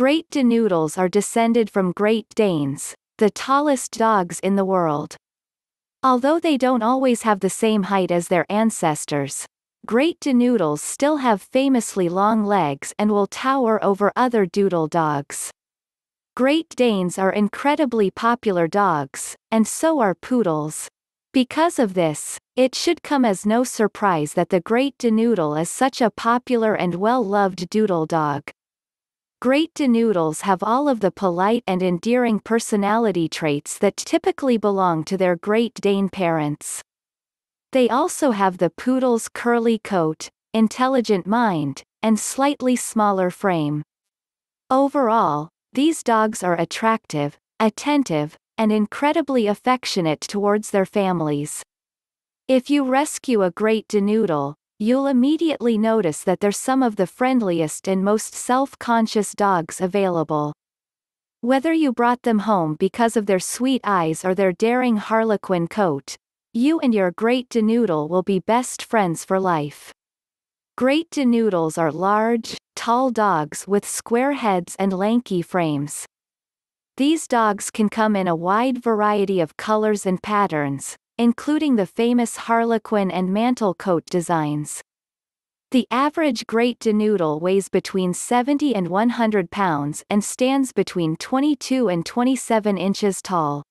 Great Danoodles are descended from Great Danes, the tallest dogs in the world. Although they don't always have the same height as their ancestors, Great Danoodles still have famously long legs and will tower over other doodle dogs. Great Danes are incredibly popular dogs, and so are poodles. Because of this, it should come as no surprise that the Great Danoodle is such a popular and well-loved doodle dog. Great Danoodles have all of the polite and endearing personality traits that typically belong to their Great Dane parents. They also have the poodle's curly coat, intelligent mind, and slightly smaller frame. Overall, these dogs are attractive, attentive, and incredibly affectionate towards their families. If you rescue a Great Danoodle, You'll immediately notice that they're some of the friendliest and most self-conscious dogs available. Whether you brought them home because of their sweet eyes or their daring harlequin coat, you and your Great Danoodle will be best friends for life. Great Danoodles are large, tall dogs with square heads and lanky frames. These dogs can come in a wide variety of colors and patterns, including the famous Harlequin and mantle coat designs. The average Great Danoodle weighs between 70 and 100 pounds and stands between 22 and 27 inches tall.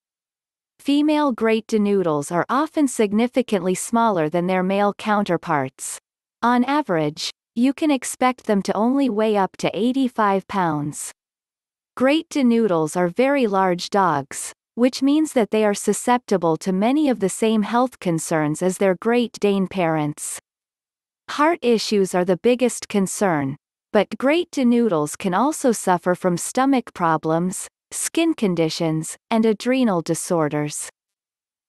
Female Great Danoodles are often significantly smaller than their male counterparts. On average, you can expect them to only weigh up to 85 pounds. Great Danoodles are very large dogs, which means that they are susceptible to many of the same health concerns as their Great Dane parents. Heart issues are the biggest concern, but Great Danoodles can also suffer from stomach problems, skin conditions, and adrenal disorders.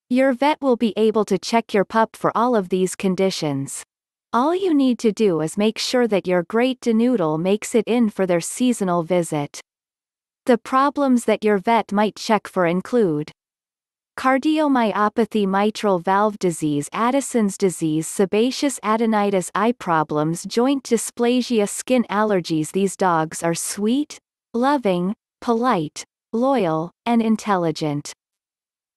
Your vet will be able to check your pup for all of these conditions. All you need to do is make sure that your Great Danoodle makes it in for their seasonal visit. The problems that your vet might check for include cardiomyopathy mitral valve disease Addison's disease sebaceous adenitis eye problems joint dysplasia skin allergies These dogs are sweet, loving, polite, loyal, and intelligent.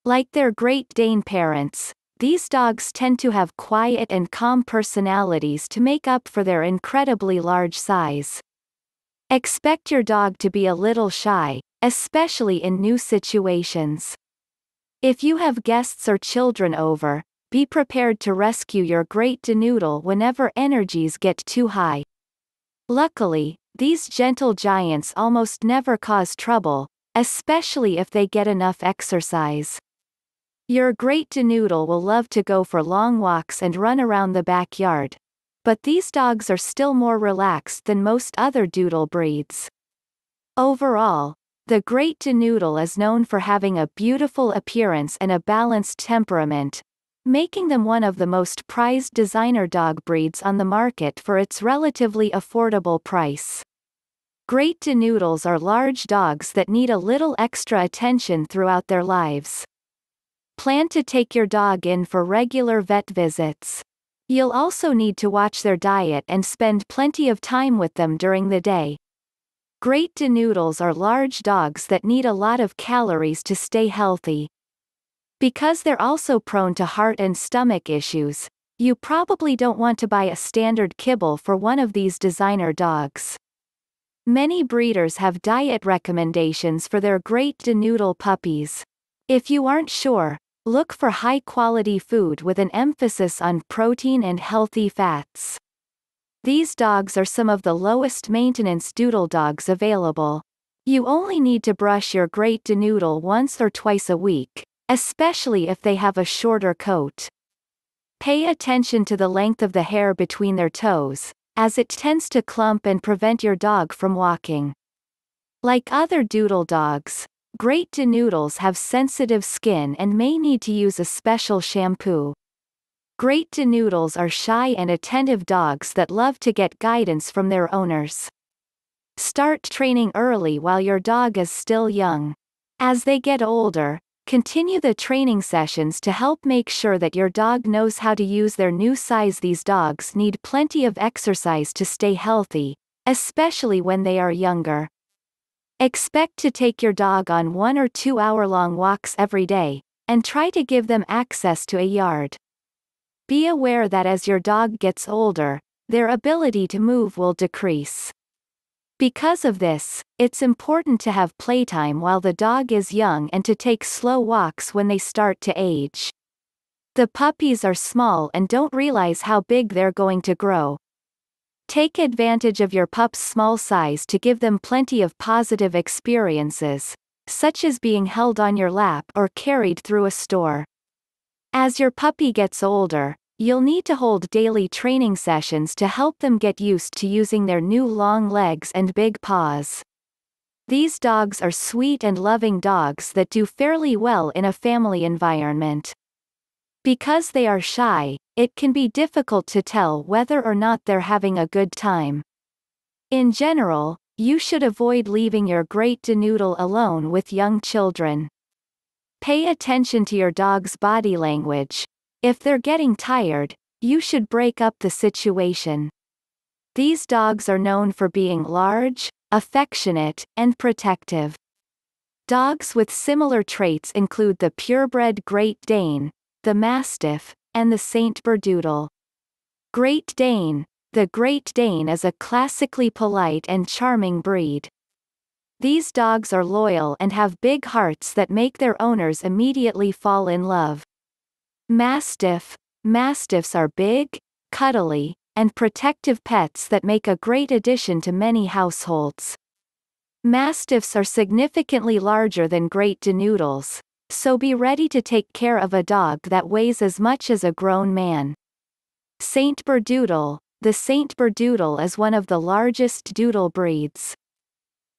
Like their Great Dane parents, these dogs tend to have quiet and calm personalities to make up for their incredibly large size. Expect your dog to be a little shy, especially in new situations. If you have guests or children over, be prepared to rescue your great danoodle whenever energies get too high. Luckily, these gentle giants almost never cause trouble, especially if they get enough exercise. Your great danoodle will love to go for long walks and run around the backyard, but these dogs are still more relaxed than most other doodle breeds. Overall, the Great Danoodle is known for having a beautiful appearance and a balanced temperament, making them one of the most prized designer dog breeds on the market for its relatively affordable price. Great Danoodles are large dogs that need a little extra attention throughout their lives. Plan to take your dog in for regular vet visits. You'll also need to watch their diet and spend plenty of time with them during the day. Great Danoodles are large dogs that need a lot of calories to stay healthy. Because they're also prone to heart and stomach issues, you probably don't want to buy a standard kibble for one of these designer dogs. Many breeders have diet recommendations for their Great Danoodle puppies. If you aren't sure, Look for high-quality food with an emphasis on protein and healthy fats. These dogs are some of the lowest maintenance doodle dogs available. You only need to brush your Great denoodle once or twice a week, especially if they have a shorter coat. Pay attention to the length of the hair between their toes, as it tends to clump and prevent your dog from walking. Like other doodle dogs, Great Danoodles have sensitive skin and may need to use a special shampoo. Great Danoodles are shy and attentive dogs that love to get guidance from their owners. Start training early while your dog is still young. As they get older, continue the training sessions to help make sure that your dog knows how to use their new size. These dogs need plenty of exercise to stay healthy, especially when they are younger. Expect to take your dog on one or two hour long walks every day, and try to give them access to a yard. Be aware that as your dog gets older, their ability to move will decrease. Because of this, it's important to have playtime while the dog is young and to take slow walks when they start to age. The puppies are small and don't realize how big they're going to grow, Take advantage of your pup's small size to give them plenty of positive experiences, such as being held on your lap or carried through a store. As your puppy gets older, you'll need to hold daily training sessions to help them get used to using their new long legs and big paws. These dogs are sweet and loving dogs that do fairly well in a family environment. Because they are shy, it can be difficult to tell whether or not they're having a good time. In general, you should avoid leaving your great danoodle alone with young children. Pay attention to your dog's body language. If they're getting tired, you should break up the situation. These dogs are known for being large, affectionate, and protective. Dogs with similar traits include the purebred Great Dane, the Mastiff, and the Saint Berdoodle. Great Dane. The Great Dane is a classically polite and charming breed. These dogs are loyal and have big hearts that make their owners immediately fall in love. Mastiff. Mastiffs are big, cuddly, and protective pets that make a great addition to many households. Mastiffs are significantly larger than Great Danoodles. So be ready to take care of a dog that weighs as much as a grown man. Saint Berdoodle. The Saint Berdoodle is one of the largest doodle breeds.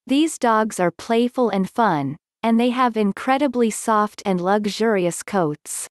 These dogs are playful and fun, and they have incredibly soft and luxurious coats.